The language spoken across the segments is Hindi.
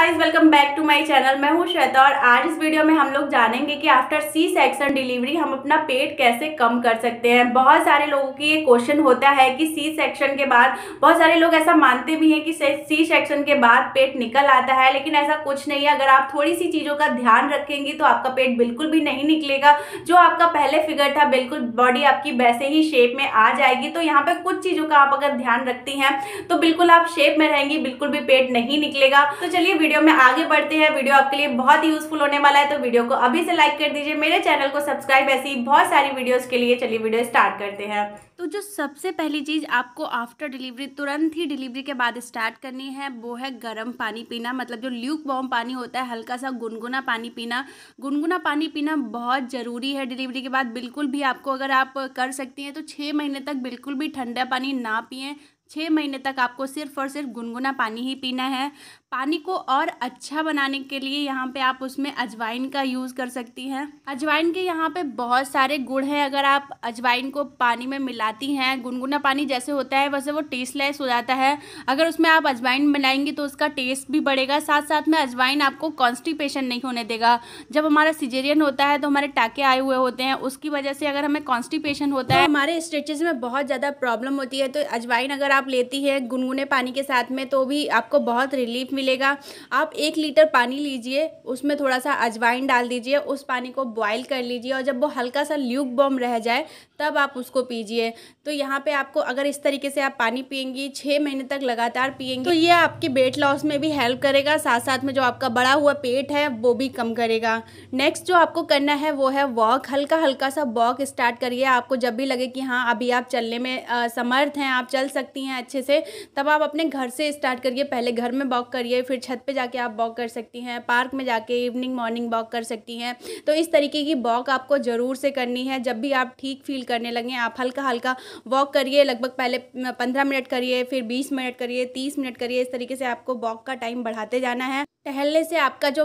welcome back to my channel मैं हूँ श्वेता और आज इस वीडियो में हम लोग जानेंगे कि आफ्टर सी सेक्शन डिलीवरी हम अपना पेट कैसे कम कर सकते हैं बहुत सारे लोगों की ये क्वेश्चन होता है कि सी सेक्शन के बाद बहुत सारे लोग ऐसा मानते भी हैं कि सी सेक्शन के बाद पेट निकल आता है लेकिन ऐसा कुछ नहीं है अगर आप थोड़ी सी चीज़ों का ध्यान रखेंगी तो आपका पेट बिल्कुल भी नहीं निकलेगा जो आपका पहले फिगर था बिल्कुल बॉडी आपकी वैसे ही शेप में आ जाएगी तो यहाँ पर कुछ चीज़ों का आप अगर ध्यान रखती हैं तो बिल्कुल आप शेप में रहेंगी बिल्कुल भी पेट नहीं निकलेगा तो चलिए वीडियो में आगे बढ़ते हैं वीडियो आपके लिए बहुत ही यूजफुल होने वाला है तो वीडियो को अभी से लाइक कर दीजिए मेरे चैनल को सब्सक्राइब ऐसी बहुत सारी वीडियोस के लिए चलिए वीडियो स्टार्ट करते हैं तो जो सबसे पहली चीज़ आपको आफ्टर डिलीवरी तुरंत ही डिलीवरी के बाद स्टार्ट करनी है वो है गर्म पानी पीना मतलब जो ल्यूक बॉम पानी होता है हल्का सा गुनगुना पानी पीना गुनगुना पानी पीना बहुत ज़रूरी है डिलीवरी के बाद बिल्कुल भी आपको अगर आप कर सकती हैं तो छः महीने तक बिल्कुल भी ठंडा पानी ना पिए छः महीने तक आपको सिर्फ और सिर्फ गुनगुना पानी ही पीना है पानी को और अच्छा बनाने के लिए यहाँ पे आप उसमें अजवाइन का यूज़ कर सकती हैं अजवाइन के यहाँ पे बहुत सारे गुण हैं अगर आप अजवाइन को पानी में मिलाती हैं गुनगुना पानी जैसे होता है वैसे वो टेस्टलेस हो जाता है अगर उसमें आप अजवाइन मिलाएंगी तो उसका टेस्ट भी बढ़ेगा साथ साथ में अजवाइन आपको कॉन्स्टिपेशन नहीं होने देगा जब हमारा सिजेरियन होता है तो हमारे टाके आए हुए होते हैं उसकी वजह से अगर हमें कॉन्स्टिपेशन होता है हमारे स्ट्रेचेज में बहुत ज़्यादा प्रॉब्लम होती है तो अजवाइन अगर आप लेती है गुनगुने पानी के साथ में तो भी आपको बहुत रिलीफ मिलेगा आप एक लीटर पानी लीजिए उसमें थोड़ा सा अजवाइन डाल दीजिए उस पानी को बॉयल कर लीजिए और जब वो हल्का सा ल्यूक बॉम रह जाए तब आप उसको पीजिए तो यहाँ पे आपको अगर इस तरीके से आप पानी पियेंगी छः महीने तक लगातार पियेंगी तो ये आपके वेट लॉस में भी हेल्प करेगा साथ साथ में जो आपका बड़ा हुआ पेट है वो भी कम करेगा नेक्स्ट जो आपको करना है वो है वॉक हल्का हल्का सा वॉक स्टार्ट करिए आपको जब भी लगे कि हाँ अभी आप चलने में समर्थ हैं आप चल सकती हैं अच्छे से तब आप अपने घर से स्टार्ट करिए पहले घर में वॉक करिए करिए फिर छत पे जाके आप वॉक कर सकती हैं पार्क में जाके इवनिंग मॉर्निंग वॉक कर सकती हैं तो इस तरीके की वॉक आपको ज़रूर से करनी है जब भी आप ठीक फील करने लगें आप हल्का हल्का वॉक करिए लगभग पहले पंद्रह मिनट करिए फिर बीस मिनट करिए तीस मिनट करिए इस तरीके से आपको वॉक का टाइम बढ़ाते जाना है टहलने से आपका जो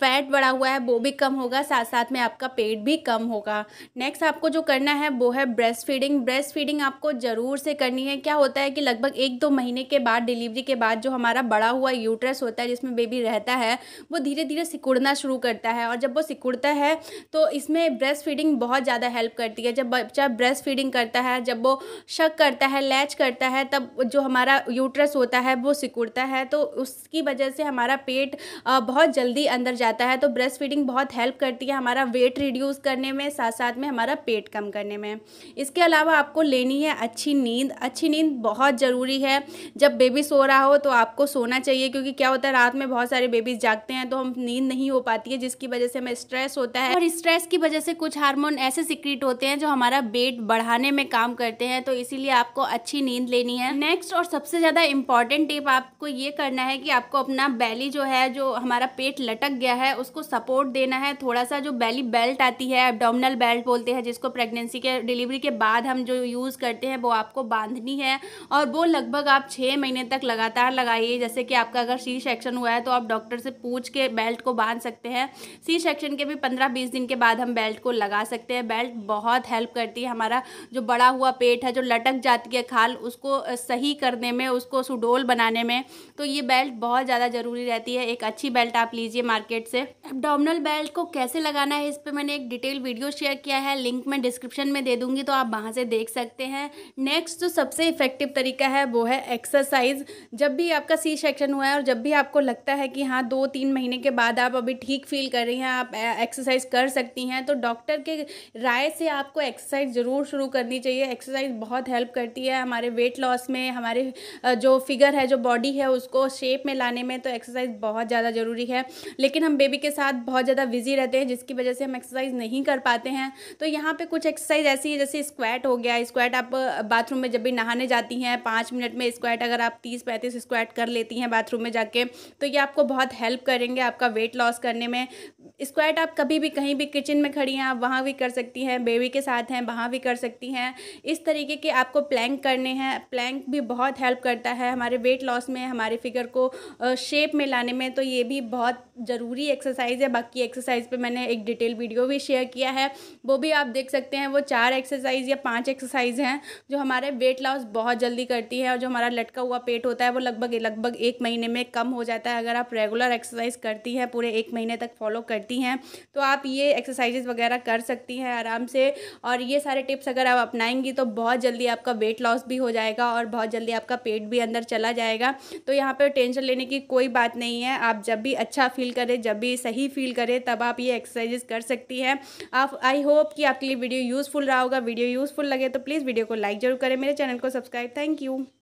फैट बढ़ा हुआ है वो भी कम होगा साथ साथ में आपका पेट भी कम होगा नेक्स्ट आपको जो करना है वो है ब्रेस्ट फीडिंग ब्रेस्ट फीडिंग आपको ज़रूर से करनी है क्या होता है कि लगभग एक दो महीने के बाद डिलीवरी के बाद जो हमारा बड़ा हुआ यूट्रस होता है जिसमें बेबी रहता है वो धीरे धीरे सिकुड़ना शुरू करता है और जब वो सिकुड़ता है तो इसमें ब्रेस्ट फीडिंग बहुत ज़्यादा हेल्प करती है जब बच्चा ब्रेस्ट फीडिंग करता है जब वो शक करता है लैच करता है तब जो हमारा यूट्रस होता है वो सिकुड़ता है तो उसकी वजह से हमारा पेट बहुत जल्दी अंदर जाता है तो ब्रेस्ट फीडिंग बहुत हेल्प करती है हमारा वेट रिड्यूस करने में साथ साथ में हमारा पेट कम करने में इसके अलावा आपको लेनी है अच्छी नींद अच्छी नींद बहुत ज़रूरी है जब बेबी सो रहा हो तो आपको सोना चाहिए क्योंकि क्या होता है रात में बहुत सारे बेबीज़ जागते हैं तो हम नींद नहीं हो पाती है जिसकी वजह से हमें स्ट्रेस होता है और स्ट्रेस की वजह से कुछ हार्मोन ऐसे सिक्रिट होते हैं जो हमारा वेट बढ़ाने में काम करते हैं तो इसीलिए आपको अच्छी नींद लेनी है नेक्स्ट और सबसे ज़्यादा इंपॉर्टेंट टिप आपको ये करना है कि आपको अपना बैली बेली जो है जो हमारा पेट लटक गया है उसको सपोर्ट देना है थोड़ा सा जो बेली बेल्ट आती है एबडोमिनल बेल्ट बोलते हैं जिसको प्रेगनेंसी के डिलीवरी के बाद हम जो यूज़ करते हैं वो आपको बांधनी है और वो लगभग आप छः महीने तक लगातार लगाइए जैसे कि आपका अगर सी सेक्शन हुआ है तो आप डॉक्टर से पूछ के बेल्ट को बांध सकते हैं सी सेक्शन के भी पंद्रह बीस दिन के बाद हम बेल्ट को लगा सकते हैं बेल्ट बहुत हेल्प करती है हमारा जो बड़ा हुआ पेट है जो लटक जाती है खाल उसको सही करने में उसको सुडोल बनाने में तो ये बेल्ट बहुत ज़्यादा ज़रूरी रहती रहती है एक अच्छी बेल्ट आप लीजिए मार्केट से एबडोमिनल बेल्ट को कैसे लगाना है इस पर मैंने एक डिटेल वीडियो शेयर किया है लिंक मैं डिस्क्रिप्शन में दे दूंगी तो आप वहाँ से देख सकते हैं नेक्स्ट जो सबसे इफेक्टिव तरीका है वो है एक्सरसाइज जब भी आपका सी सेक्शन हुआ है और जब भी आपको लगता है कि हाँ दो तीन महीने के बाद आप अभी ठीक फील कर रही हैं आप एक्सरसाइज कर सकती हैं तो डॉक्टर के राय से आपको एक्सरसाइज ज़रूर शुरू करनी चाहिए एक्सरसाइज बहुत हेल्प करती है हमारे वेट लॉस में हमारे जो फिगर है जो बॉडी है उसको शेप में लाने में तो एक्सरसाइज एक्सरसाइज बहुत ज़्यादा ज़रूरी है लेकिन हम बेबी के साथ बहुत ज़्यादा बिजी रहते हैं जिसकी वजह से हम एक्सरसाइज नहीं कर पाते हैं तो यहाँ पे कुछ एक्सरसाइज ऐसी है जैसे स्क्वाट हो गया स्क्वाट आप बाथरूम में जब भी नहाने जाती हैं पाँच मिनट में स्क्वाट अगर आप तीस पैंतीस स्क्वाट कर लेती हैं बाथरूम में जाके तो ये आपको बहुत हेल्प करेंगे आपका वेट लॉस करने में स्क्वाट आप कभी भी कहीं भी किचन में खड़ी हैं आप वहाँ भी कर सकती हैं बेबी के साथ हैं वहाँ भी कर सकती हैं इस तरीके के आपको प्लैंक करने हैं प्लैंक भी बहुत हेल्प करता है हमारे वेट लॉस में हमारे फिगर को शेप में लाने में तो ये भी बहुत ज़रूरी एक्सरसाइज है बाकी एक्सरसाइज पर मैंने एक डिटेल वीडियो भी शेयर किया है वो भी आप देख सकते हैं वो चार एक्सरसाइज या पाँच एक्सरसाइज हैं जो हमारे वेट लॉस बहुत जल्दी करती है और जो हमारा लटका हुआ पेट होता है वो लगभग लगभग एक महीने में कम हो जाता है अगर आप रेगुलर एक्सरसाइज करती हैं पूरे एक महीने तक फॉलो करती करती हैं तो आप ये एक्सरसाइजेज़ वगैरह कर सकती हैं आराम से और ये सारे टिप्स अगर आप अपनाएंगी तो बहुत जल्दी आपका वेट लॉस भी हो जाएगा और बहुत जल्दी आपका पेट भी अंदर चला जाएगा तो यहाँ पर टेंशन लेने की कोई बात नहीं है आप जब भी अच्छा फील करें जब भी सही फील करें तब आप ये एक्सरसाइजेस कर सकती हैं आप आई होप कि आपके लिए वीडियो यूज़फुल रहा होगा वीडियो यूज़फुल लगे तो प्लीज़ वीडियो को लाइक ज़रूर करें मेरे चैनल को सब्सक्राइब थैंक यू